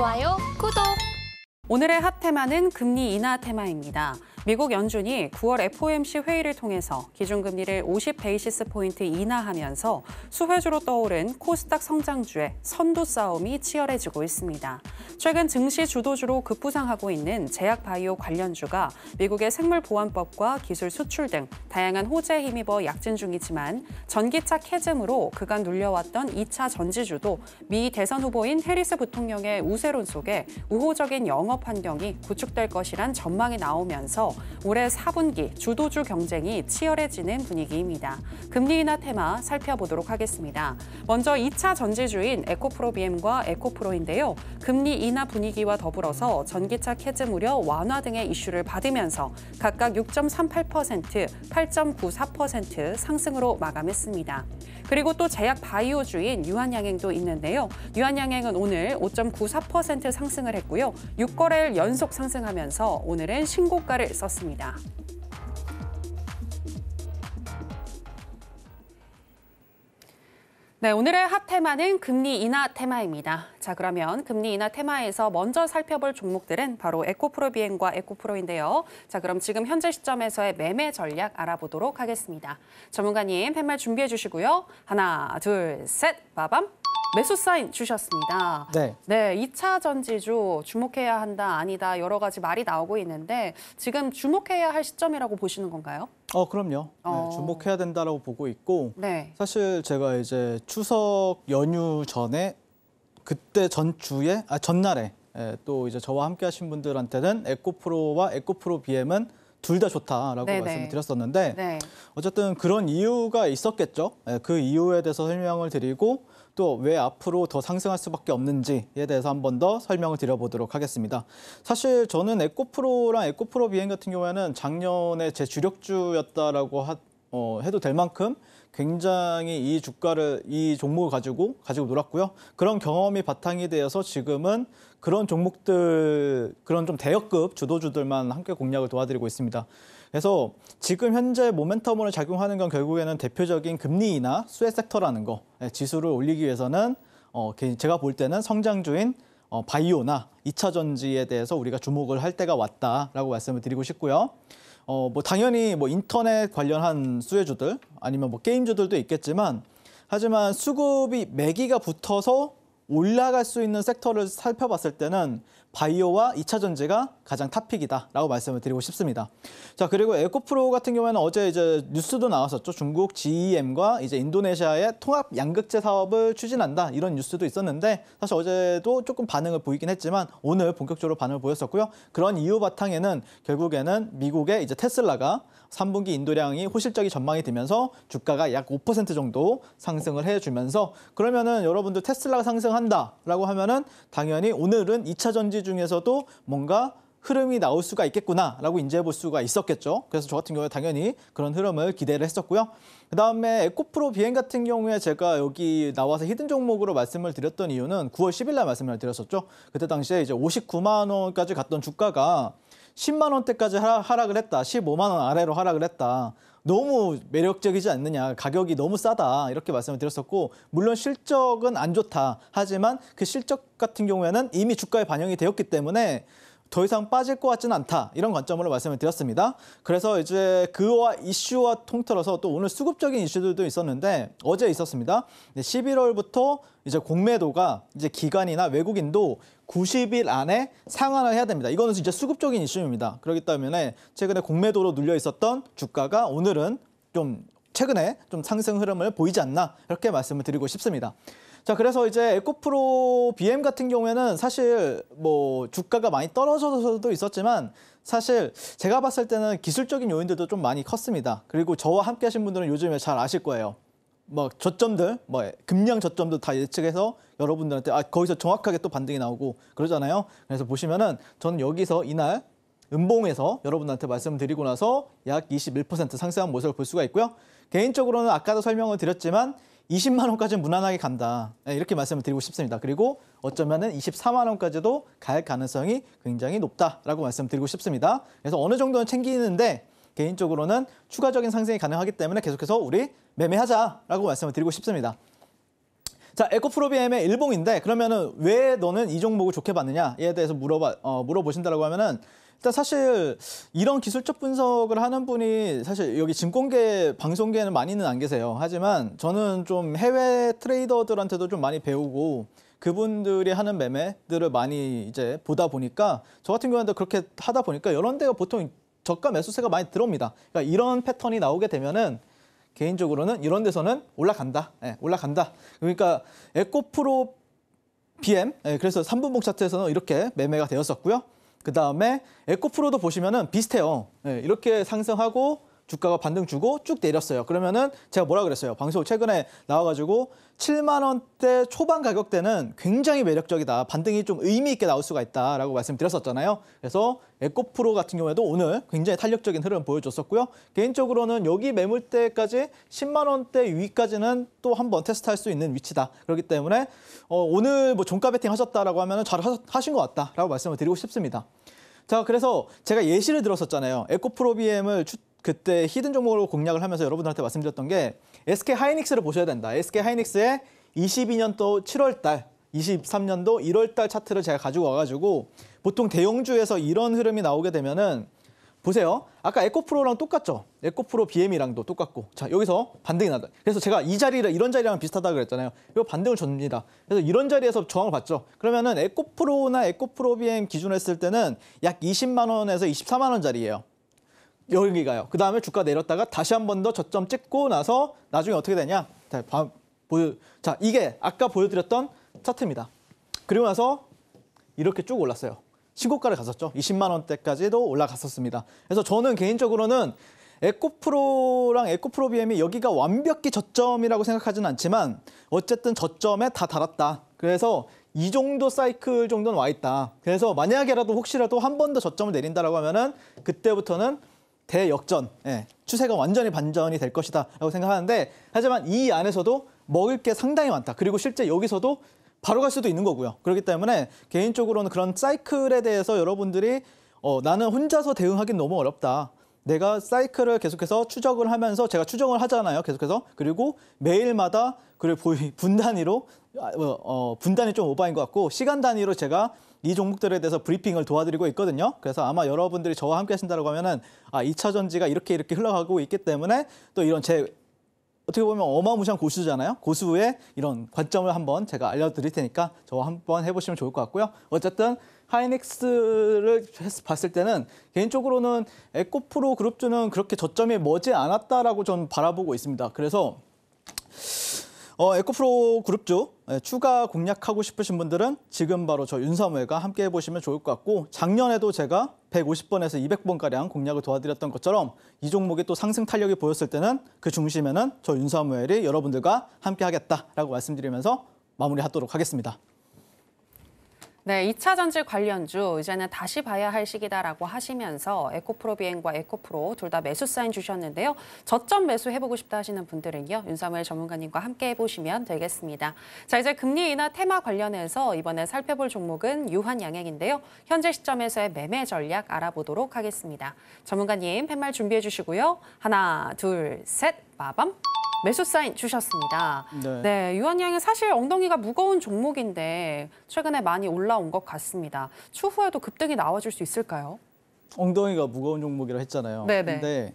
좋아요, 구독! 오늘의 핫 테마는 금리 인하 테마입니다. 미국 연준이 9월 FOMC 회의를 통해서 기준금리를 50베이시스 포인트 인하하면서 수혜주로 떠오른 코스닥 성장주의 선두 싸움이 치열해지고 있습니다. 최근 증시 주도주로 급부상하고 있는 제약바이오 관련주가 미국의 생물보안법과 기술 수출 등 다양한 호재에 힘입어 약진 중이지만 전기차 캐즘으로 그간 눌려왔던 2차 전지주도 미 대선 후보인 해리스 부통령의 우세론 속에 우호적인 영업 사업 환경이 구축될 것이란 전망이 나오면서 올해 4분기 주도주 경쟁이 치열해지는 분위기입니다. 금리 인하 테마 살펴보도록 하겠습니다. 먼저 2차 전지주인 에코프로비엠과 에코프로인데요. 금리 인하 분위기와 더불어서 전기차 캐즈 무려 완화 등의 이슈를 받으면서 각각 6.38%, 8.94% 상승으로 마감했습니다. 그리고 또 제약 바이오주인 유한양행도 있는데요. 유한양행은 오늘 5.94% 상승을 했고요. 6거래일 연속 상승하면서 오늘은 신고가를 썼습니다. 네, 오늘의 핫 테마는 금리 인하 테마입니다. 자, 그러면 금리 인하 테마에서 먼저 살펴볼 종목들은 바로 에코프로 비행과 에코프로인데요. 자, 그럼 지금 현재 시점에서의 매매 전략 알아보도록 하겠습니다. 전문가님 팻말 준비해 주시고요. 하나, 둘, 셋, 빠밤. 매수 사인 주셨습니다. 네. 네, 2차 전지주 주목해야 한다, 아니다 여러 가지 말이 나오고 있는데 지금 주목해야 할 시점이라고 보시는 건가요? 어, 그럼요. 네, 어... 네, 주목해야 된다라고 보고 있고 네. 사실 제가 이제 추석 연휴 전에 그때 전주에 아 전날에 예, 또 이제 저와 함께 하신 분들한테는 에코프로와 에코프로 BM은 둘 다 좋다라고 네네. 네. 말씀을 드렸었는데 네. 어쨌든 그런 이유가 있었겠죠. 예, 그 이유에 대해서 설명을 드리고 또왜 앞으로 더 상승할 수밖에 없는지에 대해서 한 번 더 설명을 드려보도록 하겠습니다. 사실 저는 에코프로랑 에코프로 비행 같은 경우에는 작년에 제 주력주였다라고 하, 어, 해도 될 만큼 굉장히 이 주가를 이 종목을 가지고 가지고 놀았고요. 그런 경험이 바탕이 되어서 지금은 그런 종목들 그런 좀 대역급 주도주들만 함께 공략을 도와드리고 있습니다. 그래서 지금 현재 모멘텀으로 작용하는 건 결국에는 대표적인 금리나 수혜 섹터라는 거 예, 지수를 올리기 위해서는 어, 제가 볼 때는 성장주인 어, 바이오나 2차 전지에 대해서 우리가 주목을 할 때가 왔다라고 말씀을 드리고 싶고요. 어, 뭐 당연히 뭐 인터넷 관련한 수혜주들 아니면 뭐 게임주들도 있겠지만 하지만 수급이 매기가 붙어서 올라갈 수 있는 섹터를 살펴봤을 때는 바이오와 2차 전지가 가장 탑픽이다라고 말씀을 드리고 싶습니다. 자 그리고 에코프로 같은 경우에는 어제 이제 뉴스도 나왔었죠. 중국 GEM과 이제 인도네시아의 통합 양극재 사업을 추진한다 이런 뉴스도 있었는데 사실 어제도 조금 반응을 보이긴 했지만 오늘 본격적으로 반응을 보였었고요. 그런 이유 바탕에는 결국에는 미국의 이제 테슬라가 3분기 인도량이 호실적이 전망이 되면서 주가가 약 5% 정도 상승을 해주면서 그러면은 여러분들 테슬라가 상승한다라고 하면은 당연히 오늘은 2차 전지 중에서도 뭔가 흐름이 나올 수가 있겠구나라고 인지해 볼 수가 있었겠죠. 그래서 저 같은 경우에 당연히 그런 흐름을 기대를 했었고요. 그다음에 에코프로 비행 같은 경우에 제가 여기 나와서 히든 종목으로 말씀을 드렸던 이유는 9월 10일 날 말씀을 드렸었죠. 그때 당시에 이제 59만 원까지 갔던 주가가 10만 원대까지 하락을 했다. 15만 원 아래로 하락을 했다. 너무 매력적이지 않느냐, 가격이 너무 싸다 이렇게 말씀을 드렸었고 물론 실적은 안 좋다 하지만 그 실적 같은 경우에는 이미 주가에 반영이 되었기 때문에 더 이상 빠질 것 같지는 않다 이런 관점으로 말씀을 드렸습니다. 그래서 이제 그와 이슈와 통틀어서 또 오늘 수급적인 이슈들도 있었는데 어제 있었습니다. 11월부터 이제 공매도가 이제 기관이나 외국인도 90일 안에 상환을 해야 됩니다. 이거는 이제 수급적인 이슈입니다. 그렇기 때문에 최근에 공매도로 눌려 있었던 주가가 오늘은 좀 최근에 좀 상승 흐름을 보이지 않나 이렇게 말씀을 드리고 싶습니다. 자, 그래서 이제 에코프로 BM 같은 경우에는 사실 뭐 주가가 많이 떨어져서도 있었지만 사실 제가 봤을 때는 기술적인 요인들도 좀 많이 컸습니다. 그리고 저와 함께 하신 분들은 요즘에 잘 아실 거예요. 뭐 저점들, 뭐 금량 저점도 다 예측해서 여러분들한테 아 거기서 정확하게 또 반등이 나오고 그러잖아요. 그래서 보시면은 저는 여기서 이날 음봉에서 여러분한테 들 말씀드리고 나서 약 21% 상승한 모습을 볼 수가 있고요. 개인적으로는 아까도 설명을 드렸지만 20만 원까지는 무난하게 간다. 네, 이렇게 말씀을 드리고 싶습니다. 그리고 어쩌면은 24만 원까지도 갈 가능성이 굉장히 높다라고 말씀드리고 싶습니다. 그래서 어느 정도는 챙기는데 개인적으로는 추가적인 상승이 가능하기 때문에 계속해서 우리 매매하자라고 말씀을 드리고 싶습니다. 자, 에코프로비엠의 일봉인데 그러면은 왜 너는 이 종목을 좋게 봤느냐에 대해서 물어봐 어, 물어보신다라고 하면은 일단 사실 이런 기술적 분석을 하는 분이 사실 여기 증권계 방송계에는 많이는 안 계세요. 하지만 저는 좀 해외 트레이더들한테도 좀 많이 배우고 그분들이 하는 매매들을 많이 이제 보다 보니까 저 같은 경우에도 그렇게 하다 보니까 이런 데가 보통 저가 매수세가 많이 들어옵니다. 그러니까 이런 패턴이 나오게 되면은 개인적으로는 이런 데서는 올라간다. 예, 올라간다. 그러니까 에코프로 BM 예, 그래서 3분봉 차트에서는 이렇게 매매가 되었었고요. 그다음에 에코프로도 보시면은 비슷해요. 네, 이렇게 상승하고 주가가 반등 주고 쭉 내렸어요. 그러면은 제가 뭐라 그랬어요. 방송 최근에 나와가지고 7만 원대 초반 가격대는 굉장히 매력적이다. 반등이 좀 의미 있게 나올 수가 있다라고 말씀드렸었잖아요. 그래서 에코프로 같은 경우에도 오늘 굉장히 탄력적인 흐름 보여줬었고요. 개인적으로는 여기 매물대까지 10만 원대 위까지는 또 한번 테스트할 수 있는 위치다. 그렇기 때문에 어, 오늘 뭐 종가 배팅 하셨다라고 하면 잘 하신 것 같다라고 말씀을 드리고 싶습니다. 자, 그래서 제가 예시를 들었었잖아요. 에코프로비엠을 추, 그때 히든 종목으로 공략을 하면서 여러분들한테 말씀드렸던 게 SK 하이닉스를 보셔야 된다. SK 하이닉스의 22년도 7월 달, 23년도 1월 달 차트를 제가 가지고 와가지고 보통 대형주에서 이런 흐름이 나오게 되면은 보세요. 아까 에코프로랑 똑같죠? 에코프로 BM이랑도 똑같고. 자, 여기서 반등이 난다. 그래서 제가 이 자리를 이런 자리랑 비슷하다 그랬잖아요. 이거 반등을 줍니다. 그래서 이런 자리에서 저항을 받죠. 그러면은 에코프로나 에코프로 BM 기준으 했을 때는 약 20만 원에서 24만 원짜리예요. 여기 가요. 그 다음에 주가 내렸다가 다시 한 번 더 저점 찍고 나서 나중에 어떻게 되냐. 자, 봐, 보여, 자 이게 아까 보여드렸던 차트입니다. 그리고 나서 이렇게 쭉 올랐어요. 신고가를 갔었죠. 20만 원대까지도 올라갔었습니다. 그래서 저는 개인적으로는 에코프로랑 에코프로비엠이 여기가 완벽히 저점이라고 생각하진 않지만 어쨌든 저점에 다 달았다. 그래서 이 정도 사이클 정도는 와 있다. 그래서 만약에라도 혹시라도 한 번 더 저점을 내린다라고 하면은 그때부터는 대역전, 예, 추세가 완전히 반전이 될 것이다라고 생각하는데 하지만 이 안에서도 먹을 게 상당히 많다. 그리고 실제 여기서도 바로 갈 수도 있는 거고요. 그렇기 때문에 개인적으로는 그런 사이클에 대해서 여러분들이 어, 나는 혼자서 대응하기 너무 어렵다. 내가 사이클을 계속해서 추적을 하면서 제가 추정을 하잖아요. 계속해서 그리고 매일마다 그걸 분단위로 아, 어, 어, 분단이 좀오버인것 같고 시간 단위로 제가 이 종목들에 대해서 브리핑을 도와드리고 있거든요. 그래서 아마 여러분들이 저와 함께 하신다고 하면은 아, 2차 전지가 이렇게 이렇게 흘러가고 있기 때문에 또 이런 제 어떻게 보면 어마무시한 고수잖아요. 고수의 이런 관점을 한번 제가 알려드릴 테니까 저와 한번 해보시면 좋을 것 같고요. 어쨌든 하이닉스를 봤을 때는 개인적으로는 에코프로 그룹주는 그렇게 저점이 머지 않았다라고 전 바라보고 있습니다. 그래서 어, 에코프로 그룹주 예, 추가 공략하고 싶으신 분들은 지금 바로 저 윤사무엘과 함께 해보시면 좋을 것 같고 작년에도 제가 150번에서 200번가량 공략을 도와드렸던 것처럼 이 종목이 또 상승 탄력이 보였을 때는 그 중심에는 저 윤사무엘이 여러분들과 함께 하겠다라고 말씀드리면서 마무리하도록 하겠습니다. 네, 2차 전지 관련주 이제는 다시 봐야 할 시기다라고 하시면서 에코프로 비행과 에코프로 둘 다 매수 사인 주셨는데요. 저점 매수 해보고 싶다 하시는 분들은요. 윤사무엘 전문가님과 함께 해보시면 되겠습니다. 자, 이제 금리 인하 테마 관련해서 이번에 살펴볼 종목은 유한양행인데요. 현재 시점에서의 매매 전략 알아보도록 하겠습니다. 전문가님 팻말 준비해 주시고요. 하나, 둘, 셋, 마밤. 매수 사인 주셨습니다. 네. 네, 유한양이 사실 엉덩이가 무거운 종목인데 최근에 많이 올라온 것 같습니다. 추후에도 급등이 나와줄 수 있을까요? 엉덩이가 무거운 종목이라 했잖아요. 네네. 네. 근데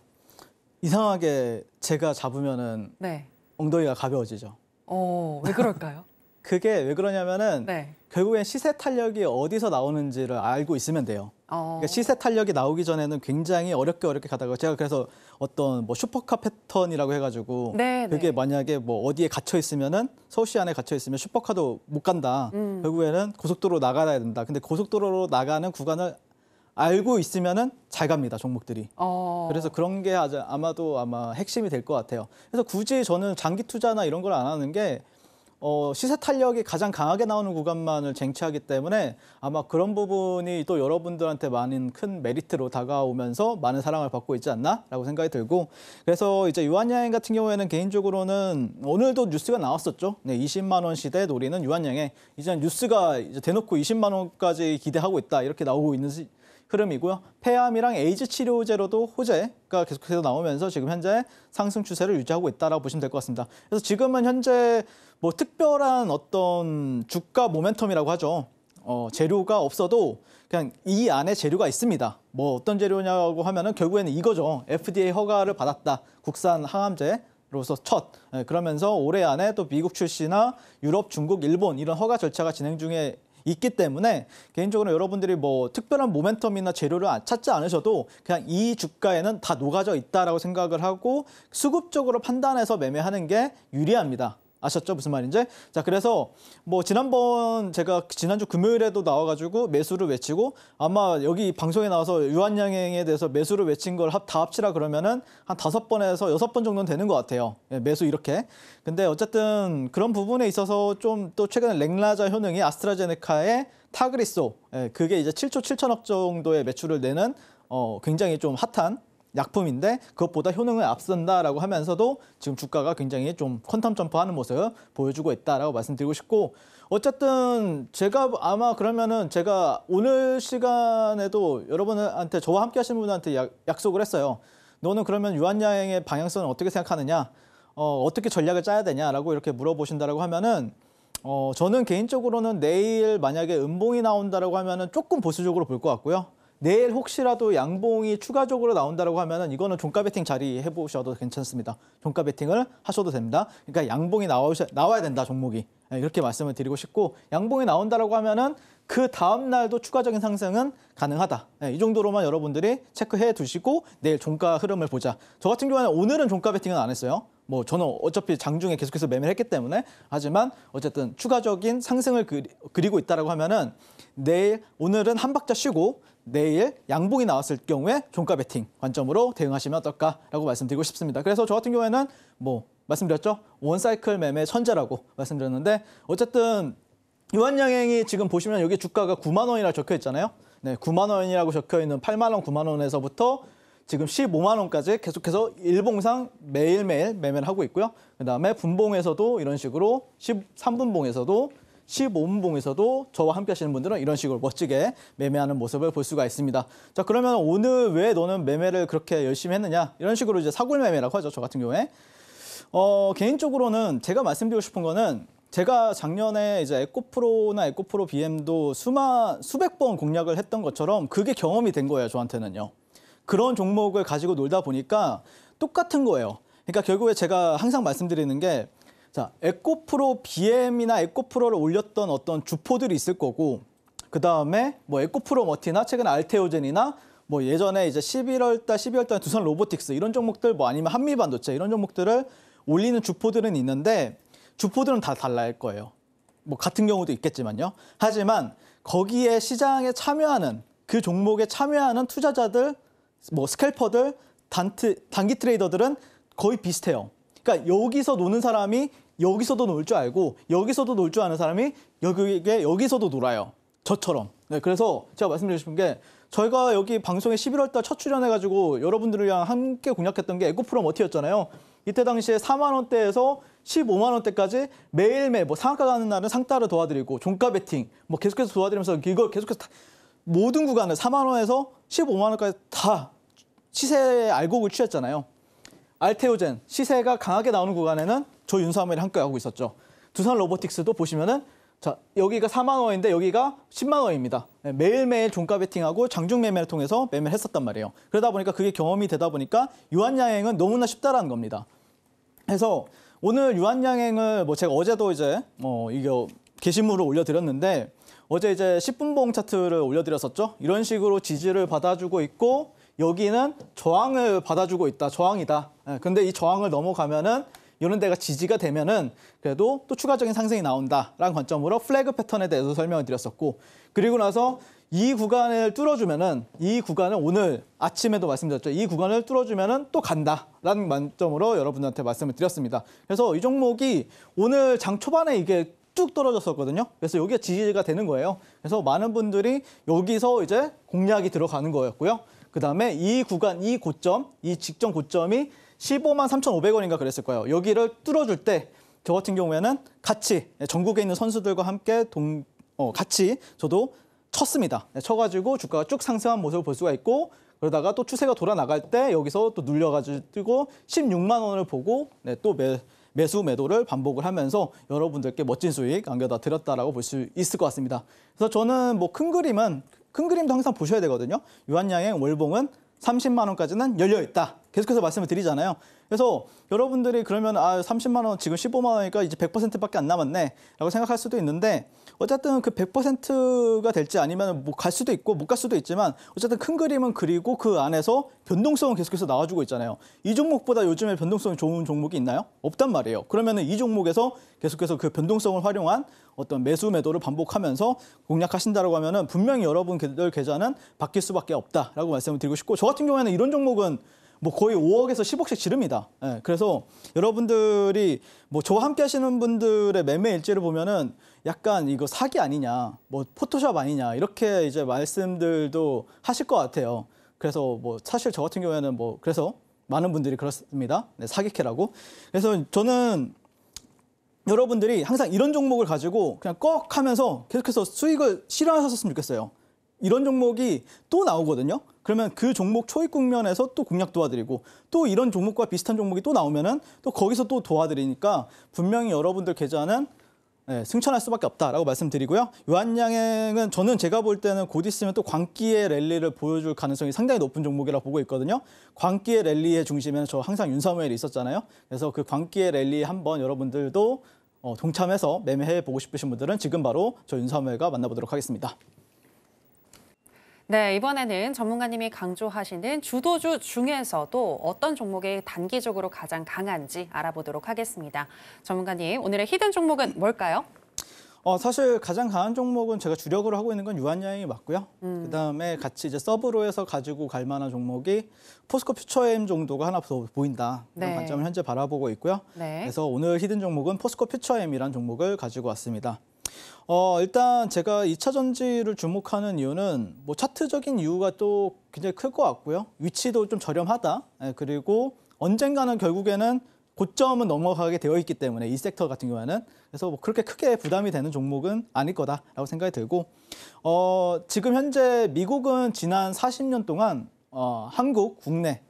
이상하게 제가 잡으면은 네. 엉덩이가 가벼워지죠. 어, 왜 그럴까요? 그게 왜 그러냐면은 네. 결국엔 시세 탄력이 어디서 나오는지를 알고 있으면 돼요. 어. 그러니까 시세 탄력이 나오기 전에는 굉장히 어렵게 어렵게 가다가 제가 그래서 어떤 뭐 슈퍼카 패턴이라고 해가지고 네, 네. 그게 네. 만약에 뭐 어디에 갇혀 있으면은 서울시 안에 갇혀 있으면 슈퍼카도 못 간다. 음. 결국에는 고속도로 나가야 된다. 근데 고속도로로 나가는 구간을 알고 있으면은 잘 갑니다 종목들이. 어. 그래서 그런 게 아마도 아마 핵심이 될 것 같아요. 그래서 굳이 저는 장기 투자나 이런 걸 안 하는 게 어, 시세 탄력이 가장 강하게 나오는 구간만을 쟁취하기 때문에 아마 그런 부분이 또 여러분들한테 많은 큰 메리트로 다가오면서 많은 사랑을 받고 있지 않나라고 생각이 들고 그래서 이제 유한양행 같은 경우에는 개인적으로는 오늘도 뉴스가 나왔었죠. 네, 20만 원 시대 노리는 유한양행 이제 뉴스가 이제 대놓고 20만 원까지 기대하고 있다 이렇게 나오고 있는 시, 흐름이고요. 폐암이랑 에이즈 치료제로도 호재가 계속해서 나오면서 지금 현재 상승 추세를 유지하고 있다라고 보시면 될 것 같습니다. 그래서 지금은 현재 뭐 특별한 어떤 주가 모멘텀이라고 하죠. 어, 재료가 없어도 그냥 이 안에 재료가 있습니다. 뭐 어떤 재료냐고 하면은 결국에는 이거죠. FDA 허가를 받았다. 국산 항암제로서 첫. 예, 그러면서 올해 안에 또 미국 출시나 유럽, 중국, 일본 이런 허가 절차가 진행 중에 있기 때문에 개인적으로 여러분들이 뭐 특별한 모멘텀이나 재료를 찾지 않으셔도 그냥 이 주가에는 다 녹아져 있다라고 생각을 하고 수급적으로 판단해서 매매하는 게 유리합니다. 아셨죠? 무슨 말인지? 자, 그래서 뭐 지난번 제가 지난주 금요일에도 나와가지고 매수를 외치고 아마 여기 방송에 나와서 유한양행에 대해서 매수를 외친 걸 다 합치라 그러면은 한 다섯 번에서 여섯 번 정도는 되는 것 같아요. 예, 매수 이렇게. 근데 어쨌든 그런 부분에 있어서 좀 또 최근에 랭라자 효능이 아스트라제네카의 타그리소, 예, 그게 이제 7조 7천억 정도의 매출을 내는 어, 굉장히 좀 핫한 약품인데 그것보다 효능을 앞선다라고 하면서도 지금 주가가 굉장히 좀 컨텀 점프하는 모습 보여주고 있다라고 말씀드리고 싶고 어쨌든 제가 아마 그러면은 제가 오늘 시간에도 여러분한테 저와 함께 하시는 분한테 약, 약속을 했어요. 너는 그러면 유한여행의 방향성을 어떻게 생각하느냐? 어, 어떻게 전략을 짜야 되냐라고 이렇게 물어보신다라고 하면은 어, 저는 개인적으로는 내일 만약에 음봉이 나온다라고 하면은 조금 보수적으로 볼 것 같고요. 내일 혹시라도 양봉이 추가적으로 나온다라고 하면은 이거는 종가 베팅 자리 해보셔도 괜찮습니다. 종가 베팅을 하셔도 됩니다. 그러니까 양봉이 나오셔, 나와야 된다 종목이 예, 이렇게 말씀을 드리고 싶고 양봉이 나온다라고 하면은 그 다음 날도 추가적인 상승은 가능하다. 예, 이 정도로만 여러분들이 체크해 두시고 내일 종가 흐름을 보자. 저 같은 경우는 오늘은 종가 베팅은 안 했어요. 뭐 저는 어차피 장중에 계속해서 매매를 했기 때문에 하지만 어쨌든 추가적인 상승을 그리, 고 있다라고 하면은 내일 오늘은 한 박자 쉬고 내일 양봉이 나왔을 경우에 종가 베팅 관점으로 대응하시면 어떨까라고 말씀드리고 싶습니다. 그래서 저 같은 경우에는 뭐 말씀드렸죠 원사이클 매매 천재라고 말씀드렸는데 어쨌든 유한양행이 지금 보시면 여기 주가가 9만 원이라 적혀 있잖아요. 네, 9만 원이라고 적혀 있는 8만 원, 9만 원에서부터 지금 15만 원까지 계속해서 일봉상 매일매일 매매를 하고 있고요. 그다음에 분봉에서도 이런 식으로 13분봉에서도 15분봉에서도 저와 함께 하시는 분들은 이런 식으로 멋지게 매매하는 모습을 볼 수가 있습니다. 자, 그러면 오늘 왜 너는 매매를 그렇게 열심히 했느냐? 이런 식으로 이제 사골 매매라고 하죠. 저 같은 경우에. 어, 개인적으로는 제가 말씀드리고 싶은 거는 제가 작년에 이제 에코프로나 에코프로 BM도 수만 수백 번 공략을 했던 것처럼 그게 경험이 된 거예요, 저한테는요. 그런 종목을 가지고 놀다 보니까 똑같은 거예요. 그러니까 결국에 제가 항상 말씀드리는 게 자, 에코프로 BM이나 에코프로를 올렸던 어떤 주포들이 있을 거고 그다음에 뭐 에코프로 머티나 최근 알테오젠이나 뭐 예전에 이제 11월 달, 12월 달 두산 로보틱스 이런 종목들 뭐 아니면 한미 반도체 이런 종목들을 올리는 주포들은 있는데 주포들은 다 달라할 거예요. 뭐 같은 경우도 있겠지만요. 하지만 거기에 시장에 참여하는 그 종목에 참여하는 투자자들 뭐 스캘퍼들, 단트, 단기 트레이더들은 거의 비슷해요. 그러니까 여기서 노는 사람이 여기서도 놀 줄 알고 여기서도 놀 줄 아는 사람이 여기에 여기서도 놀아요. 저처럼. 네, 그래서 제가 말씀드리고 싶은 게 저희가 여기 방송에 11월 달 첫 출연해가지고 여러분들을 위한 함께 공략했던 게 에코프로 머티였잖아요. 이때 당시에 4만 원대에서 15만 원대까지 매일매일 뭐 상한가 가는 날은 상따를 도와드리고 종가 베팅 뭐 계속해서 도와드리면서 이걸 계속해서 다, 모든 구간을 4만 원에서 15만 원까지 다 시세의 알곡을 취했잖아요. 알테오젠, 시세가 강하게 나오는 구간에는 저윤수함을 함께 하고 있었죠. 두산 로보틱스도 보시면은 자, 여기가 4만 원인데 여기가 10만 원입니다. 네, 매일매일 종가 베팅하고 장중 매매를 통해서 매매를 했었단 말이에요. 그러다 보니까 그게 경험이 되다 보니까 유한양행은 너무나 쉽다라는 겁니다. 그래서 오늘 유한양행을 뭐 제가 어제도 이제 뭐 이거 게시물을 올려드렸는데 어제 이제 10분봉 차트를 올려드렸었죠. 이런 식으로 지지를 받아주고 있고 여기는 저항을 받아주고 있다. 저항이다. 예, 근데 이 저항을 넘어가면은 이런 데가 지지가 되면은 그래도 또 추가적인 상승이 나온다라는 관점으로 플래그 패턴에 대해서 설명을 드렸었고 그리고 나서 이 구간을 뚫어주면은 이 구간을 오늘 아침에도 말씀드렸죠. 이 구간을 뚫어주면은 또 간다라는 관점으로 여러분들한테 말씀을 드렸습니다. 그래서 이 종목이 오늘 장 초반에 이게 쭉 떨어졌었거든요. 그래서 여기가 지지가 되는 거예요. 그래서 많은 분들이 여기서 이제 공략이 들어가는 거였고요. 그다음에 이 구간, 이 고점, 이 직전 고점이 15만 3,500원인가 그랬을 거예요. 여기를 뚫어줄 때 저 같은 경우에는 같이 예, 전국에 있는 선수들과 함께 동, 어, 같이 저도 쳤습니다. 예, 쳐가지고 주가가 쭉 상승한 모습을 볼 수가 있고 그러다가 또 추세가 돌아 나갈 때 여기서 또 눌려가지고 뛰고 16만 원을 보고 네, 또 매, 매수 매도를 반복을 하면서 여러분들께 멋진 수익 안겨다 드렸다라고 볼 수 있을 것 같습니다. 그래서 저는 뭐 큰 그림은 큰 그림도 항상 보셔야 되거든요. 유한양행 월봉은 30만 원까지는 열려 있다. 계속해서 말씀을 드리잖아요. 그래서 여러분들이 그러면 아 30만 원 지금 15만 원이니까 이제 100%밖에 안 남았네라고 생각할 수도 있는데 어쨌든 그 100%가 될지 아니면 뭐 갈 수도 있고 못 갈 수도 있지만 어쨌든 큰 그림은 그리고 그 안에서 변동성은 계속해서 나와주고 있잖아요. 이 종목보다 요즘에 변동성이 좋은 종목이 있나요? 없단 말이에요. 그러면 이 종목에서 계속해서 그 변동성을 활용한 어떤 매수 매도를 반복하면서 공략하신다라고 하면은 분명히 여러분들 계좌는 바뀔 수밖에 없다라고 말씀을 드리고 싶고 저 같은 경우에는 이런 종목은 뭐 거의 5억에서 10억씩 지릅니다. 예, 그래서 여러분들이 뭐 저와 함께 하시는 분들의 매매 일지를 보면은 약간 이거 사기 아니냐, 뭐 포토샵 아니냐 이렇게 이제 말씀들도 하실 것 같아요. 그래서 뭐 사실 저 같은 경우에는 뭐 그래서 많은 분들이 그렇습니다. 네, 사기캐라고. 그래서 저는 여러분들이 항상 이런 종목을 가지고 그냥 꺽 하면서 계속해서 수익을 실현하셨으면 좋겠어요. 이런 종목이 또 나오거든요. 그러면 그 종목 초입 국면에서 또 공략 도와드리고 또 이런 종목과 비슷한 종목이 또 나오면은 또 거기서 또 도와드리니까 분명히 여러분들 계좌는 네, 승천할 수밖에 없다라고 말씀드리고요. 요한양행은 저는 제가 볼 때는 곧 있으면 또 광기의 랠리를 보여줄 가능성이 상당히 높은 종목이라고 보고 있거든요. 광기의 랠리의 중심에는 저 항상 윤사무엘이 있었잖아요. 그래서 그 광기의 랠리 한번 여러분들도 어, 동참해서 매매해 보고 싶으신 분들은 지금 바로 저 윤사무엘과 만나보도록 하겠습니다. 네, 이번에는 전문가님이 강조하시는 주도주 중에서도 어떤 종목이 단기적으로 가장 강한지 알아보도록 하겠습니다. 전문가님, 오늘의 히든 종목은 뭘까요? 어, 사실 가장 강한 종목은 제가 주력으로 하고 있는 건 유한양이 맞고요. 음. 그다음에 같이 이제 서브로 해서 가지고 갈 만한 종목이 포스코 퓨처엠 정도가 하나 더 보인다. 이런 네. 관점을 현재 바라보고 있고요. 네. 그래서 오늘 히든 종목은 포스코 퓨처엠이란 종목을 가지고 왔습니다. 어, 일단 제가 2차 전지를 주목하는 이유는 뭐 차트적인 이유가 또 굉장히 클 것 같고요. 위치도 좀 저렴하다. 예, 그리고 언젠가는 결국에는 고점은 넘어가게 되어 있기 때문에 이 섹터 같은 경우에는 그래서 뭐 그렇게 크게 부담이 되는 종목은 아닐 거다라고 생각이 들고 어, 지금 현재 미국은 지난 40년 동안 어, 한국 국내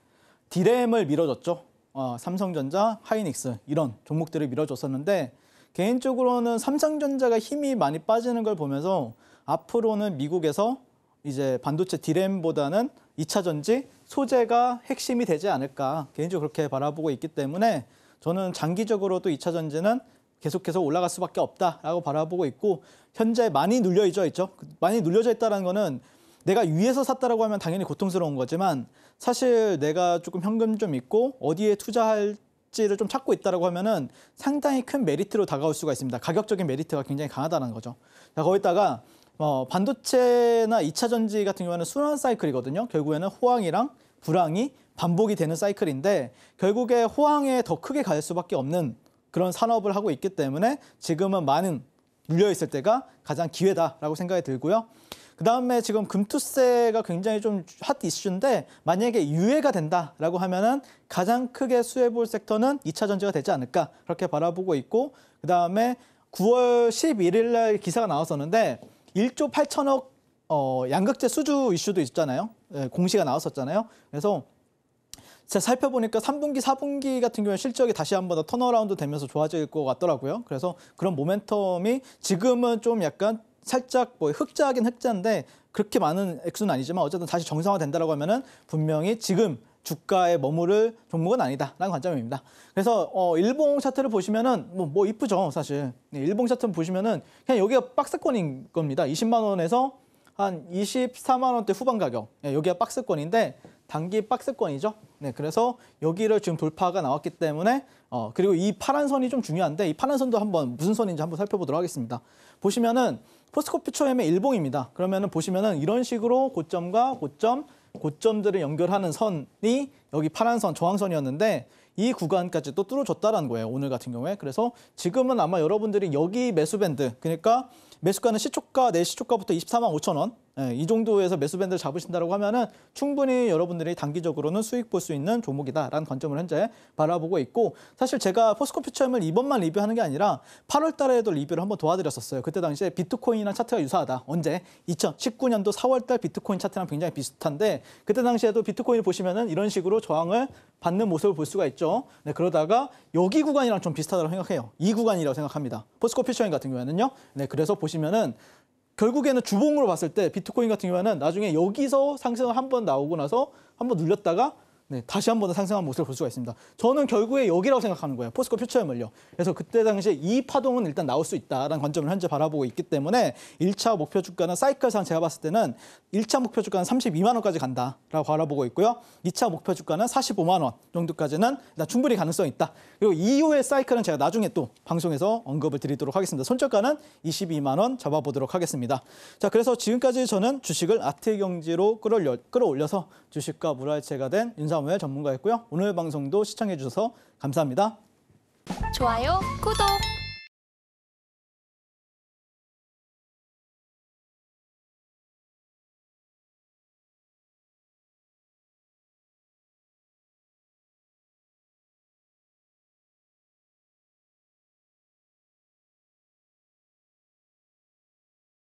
디램을 밀어줬죠. 어, 삼성전자, 하이닉스 이런 종목들을 밀어줬었는데 개인적으로는 삼성전자가 힘이 많이 빠지는 걸 보면서 앞으로는 미국에서 이제 반도체 디램보다는 2차 전지 소재가 핵심이 되지 않을까 개인적으로 그렇게 바라보고 있기 때문에 저는 장기적으로도 2차 전지는 계속해서 올라갈 수밖에 없다라고 바라보고 있고 현재 많이 눌려져 있죠. 많이 눌려져 있다는 거는 내가 위에서 샀다라고 하면 당연히 고통스러운 거지만 사실 내가 조금 현금 좀 있고 어디에 투자할 목지를좀 찾고 있다라고 하면은 상당히 큰 메리트로 다가올 수가 있습니다. 가격적인 메리트가 굉장히 강하다는 거죠. 거기다가 어, 반도체나 2차 전지 같은 경우는 순환 사이클이거든요. 결국에는 호황이랑 불황이 반복이 되는 사이클인데 결국에 호황에 더 크게 갈 수밖에 없는 그런 산업을 하고 있기 때문에 지금은 많은 눌려 있을 때가 가장 기회다라고 생각이 들고요. 그다음에 지금 금투세가 굉장히 좀 핫 이슈인데 만약에 유예가 된다라고 하면은 가장 크게 수혜 볼 섹터는 2차 전지가 되지 않을까 그렇게 바라보고 있고 그다음에 9월 11일 날 기사가 나왔었는데 1조 8천억 어, 양극재 수주 이슈도 있잖아요. 네, 공시가 나왔었잖아요. 그래서 제가 살펴보니까 3분기, 4분기 같은 경우는 실적이 다시 한번 더 턴어라운드 되면서 좋아질 것 같더라고요. 그래서 그런 모멘텀이 지금은 좀 약간 살짝 뭐 흑자긴 흑자인데 그렇게 많은 액수는 아니지만 어쨌든 다시 정상화된다라고 하면은 분명히 지금 주가에 머무를 종목은 아니다라는 관점입니다. 그래서 어, 일봉 차트를 보시면은 뭐, 뭐 이쁘죠 사실. 네, 일봉 차트 보시면은 그냥 여기가 박스권인 겁니다. 20만 원에서 한 24만 원대 후반 가격. 네, 여기가 박스권인데 단기 박스권이죠. 네, 그래서 여기를 지금 돌파가 나왔기 때문에 어 그리고 이 파란 선이 좀 중요한데 이 파란 선도 한번 무슨 선인지 한번 살펴보도록 하겠습니다. 보시면은 포스코 퓨처엠의 일봉입니다. 그러면은 보시면은 이런 식으로 고점과 고점, 고점들을 연결하는 선이 여기 파란 선 저항선이었는데 이 구간까지 또뚫어졌다라는 거예요. 오늘 같은 경우에. 그래서 지금은 아마 여러분들이 여기 매수밴드, 그러니까 매수가는 시초가 내시초가부터 24만 5천 원. 예, 이 정도에서 매수 밴드를 잡으신다라고 하면은 충분히 여러분들이 단기적으로는 수익 볼 수 있는 종목이다라는 관점을 현재 바라보고 있고 사실 제가 포스코 퓨처엠을 이번만 리뷰하는 게 아니라 8월 달에도 리뷰를 한번 도와드렸었어요. 그때 당시에 비트코인이랑 차트가 유사하다. 언제? 2019년도 4월 달 비트코인 차트랑 굉장히 비슷한데 그때 당시에도 비트코인을 보시면은 이런 식으로 저항을 받는 모습을 볼 수가 있죠. 네, 그러다가 여기 구간이랑 좀 비슷하다고 생각해요. 이 구간이라고 생각합니다. 포스코 퓨처엠 같은 경우에는요. 네, 그래서 보시 보시면은 결국에는 주봉으로 봤을 때 비트코인 같은 경우는 에 나중에 여기서 상승을 한 번 나오고 나서 한 번 눌렸다가 네, 다시 한 번 더 상승한 모습을 볼 수가 있습니다. 저는 결국에 여기라고 생각하는 거예요. 포스코 퓨처의 물요 그래서 그때 당시에 이 파동은 일단 나올 수 있다라는 관점을 현재 바라보고 있기 때문에 1차 목표 주가는 사이클상 제가 봤을 때는 1차 목표 주가는 32만 원까지 간다라고 바라보고 있고요. 2차 목표 주가는 45만 원 정도까지는 일단 충분히 가능성이 있다. 그리고 이후의 사이클은 제가 나중에 또 방송에서 언급을 드리도록 하겠습니다. 손절가는 22만 원 잡아보도록 하겠습니다. 자, 그래서 지금까지 저는 주식을 아트 경지로 끌어올려서 주식과 물화체가 된 윤상 전사무엘 전문가였고요. 오늘 방송도 시청해주셔서 감사합니다. 좋아요, 구독!